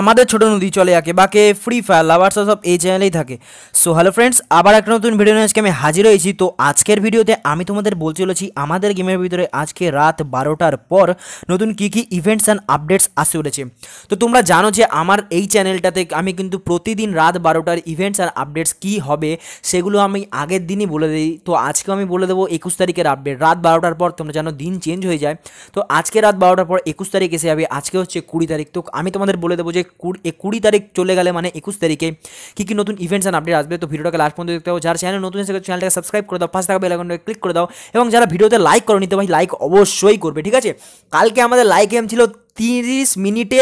আমাদের ছোট নদী চলে আঁকে বাকে ফ্রি ফায়ার লাভার্স সব এই চ্যানেলেই থাকে সো হ্যালো ফ্রেন্ডস আবার একটা নতুন ভিডিও নিয়ে আজকে আমি হাজির হয়েছি তো আজকের ভিডিওতে আমি তোমাদের বলতে চলেছি আমাদের গেমের ভিতরে আজকে রাত বারোটার পর নতুন কী কী ইভেন্টস অ্যান্ড আপডেটস আসতে চলেছে তো তোমরা জানো যে আমার এই চ্যানেলটাতে আমি কিন্তু প্রতিদিন রাত বারোটার ইভেন্টস অ্যান্ড আপডেটস কী হবে সেগুলো আমি আগের দিনই বলে দিই তো আজকে আমি বলে দেবো একুশ তারিখের আপডেট রাত বারোটার পর তোমরা জানো দিন চেঞ্জ হয়ে যায় তো আজকে রাত বারোটার পর একুশ তারিখ এসে যাবে আজকে হচ্ছে কুড়ি তারিখ তো আমি তোমাদের বলে দেবো যে যে কুড়ি তারিখ চলে গেলে মানে একুশ তারিখে কী কী নতুন ইভেন্টস অ্যান্ড আপডেট আসবে তো ভিডিওটাকে লাস্ট পর্যন্ত দেখতে হবে যারা চ্যানেল নতুন এসে চ্যানেলটাকে সাবস্ক্রাইব করে দাও ফার্স্ট থাকবে ক্লিক করে দাও এবং যারা ভিডিওতে লাইক করো নিতে ভাই লাইক অবশ্যই করবে ঠিক আছে কালকে আমাদের লাইক গেম ছিল তিরিশ মিনিটে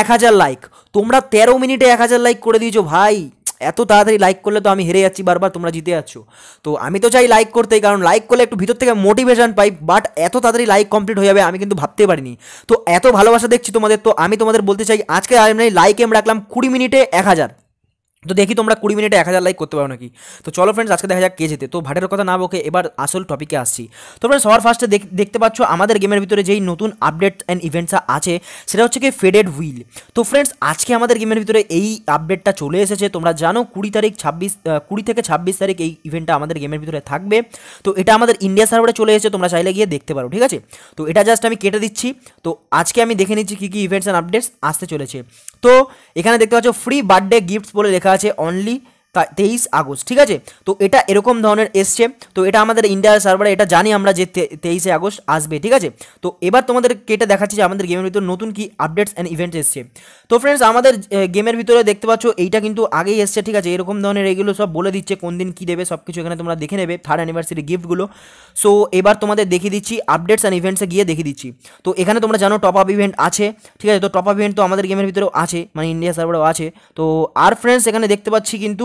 এক হাজার লাইক তোমরা তেরো মিনিটে এক হাজার লাইক করে দিয়েছো ভাই এত তাড়াতাড়ি লাইক করলে তো আমি হেরে যাচ্ছি বারবার তোমরা জিতে যাচ্ছ তো আমি তো চাই লাইক করতেই কারণ লাইক করলে একটু ভিতর থেকে মোটিভেশন পাই বাট এত তাড়াতাড়ি লাইক কমপ্লিট হয়ে যাবে আমি কিন্তু ভাবতে পারিনি তো এত ভালোবাসা দেখছি তোমাদের তো আমি তোমাদের বলতে চাই আজকে আমি লাইকে এম রাখলাম কুড়ি মিনিটে এক হাজার তো দেখি তোমরা কুড়ি মিনিটে এক হাজার লাইক করতে পারো নাকি তো চলো ফ্রেন্ডস আজকে দেখা যাক কে যেতে তো ভাটের কথা না বকে এবার আসল টপিকে আসছি তো ফ্রেন্ডস সবার ফার্স্টে দেখতে পাচ্ছ আমাদের গেমের ভিতরে যেই নতুন আপডেট অ্যান্ড ইভেন্টস আছে সেটা হচ্ছে কি ফেডেড হুইল তো ফ্রেন্ডস আজকে আমাদের গেমের ভিতরে এই আপডেটটা চলে এসেছে তোমরা জানো কুড়ি তারিখ ছাব্বিশ কুড়ি থেকে ছাব্বিশ তারিখ এই ইভেন্টটা আমাদের গেমের ভিতরে থাকবে তো এটা আমাদের ইন্ডিয়া সার্ভারে চলে এসেছে তোমরা চাইলে গিয়ে দেখতে পারো ঠিক আছে তো এটা জাস্ট আমি কেটে দিচ্ছি তো আজকে আমি দেখে নিচ্ছি কী কী ইভেন্টস অ্যান্ড আপডেটস আসতে চলেছে তো এখানে দেখতে পাচ্ছ ফ্রি বার্থডে গিফটস বলে লেখা ¿Qué তেইশ আগস্ট ঠিক আছে তো এটা এরকম ধরনের এসছে তো এটা আমাদের ইন্ডিয়ার সার্ভারে এটা জানি আমরা যে তেইশে আগস্ট আসবে ঠিক আছে তো এবার তোমাদের এটা দেখাচ্ছি যে আমাদের গেমের ভিতরে নতুন কি আপডেটস অ্যান্ড ইভেন্ট এসছে তো ফ্রেন্ডস আমাদের গেমের ভিতরে দেখতে পাচ্ছ এইটা কিন্তু আগেই এসছে ঠিক আছে এরকম ধরনের এগুলো সব বলে দিচ্ছে কোন দিন কী দেবে সব কিছু এখানে তোমরা দেখে নেবে থার্ড অ্যানিভার্সারি গিফটগুলো সো এবার তোমাদের দেখিয়ে দিচ্ছি আপডেটস অ্যান্ড ইভেন্টসে গিয়ে দেখিয়ে দিচ্ছি তো এখানে তোমরা জানো টপ আপ ইভেন্ট আছে ঠিক আছে তো টপ আপ ইভেন্ট তো আমাদের গেমের ভিতরেও আছে মানে ইন্ডিয়া সার্ভারেও আছে তো আর ফ্রেন্ডস এখানে দেখতে পাচ্ছি কিন্তু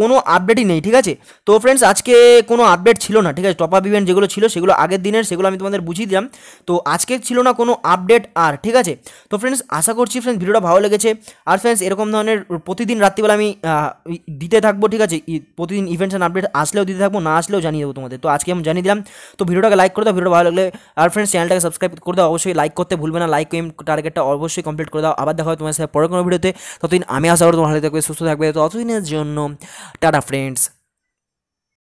কোনো আপডেটই নেই ঠিক আছে তো ফ্রেন্ডস আজকে কোনো আপডেট ছিল না ঠিক আছে টপ আপ ইভেন্ট যেগুলো ছিল সেগুলো আগের দিনের সেগুলো আমি তোমাদের বুঝিয়ে দিলাম তো আজকে ছিল না কোনো আপডেট আর ঠিক আছে তো ফ্রেন্ডস আশা করছি ফ্রেন্ডস ভিডিওটা ভালো লেগেছে আর ফ্রেন্ডস এরকম ধরনের প্রতিদিন রাত্রিবেলা আমি দিতে থাকবো ঠিক আছে প্রতিদিন ইভেন্টস অ্যান্ড আপডেট আসলেও দিতে থাকবো না আসলেও জানিয়ে দেবো তোমাদের তো আজকে আমি জানিয়ে দিলাম তো ভিডিওটাকে লাইক করে দাও ভিডিও ভালো লাগলে আর ফ্রেন্ডস চ্যানেলটাকে সাবস্ক্রাইব করে দাও অবশ্যই লাইক করতে ভুলবে না লাইক এম টার্গেটটা অবশ্যই কমপ্লিট করে দাও আবার দেখা হবে তোমার সাথে পরে কোনো ভিডিওতে ততদিন আমি আশা করি তোমার ভালো থাকবে সুস্থ থাকবে ততদিনের জন্য टाटा फ्रेंड्स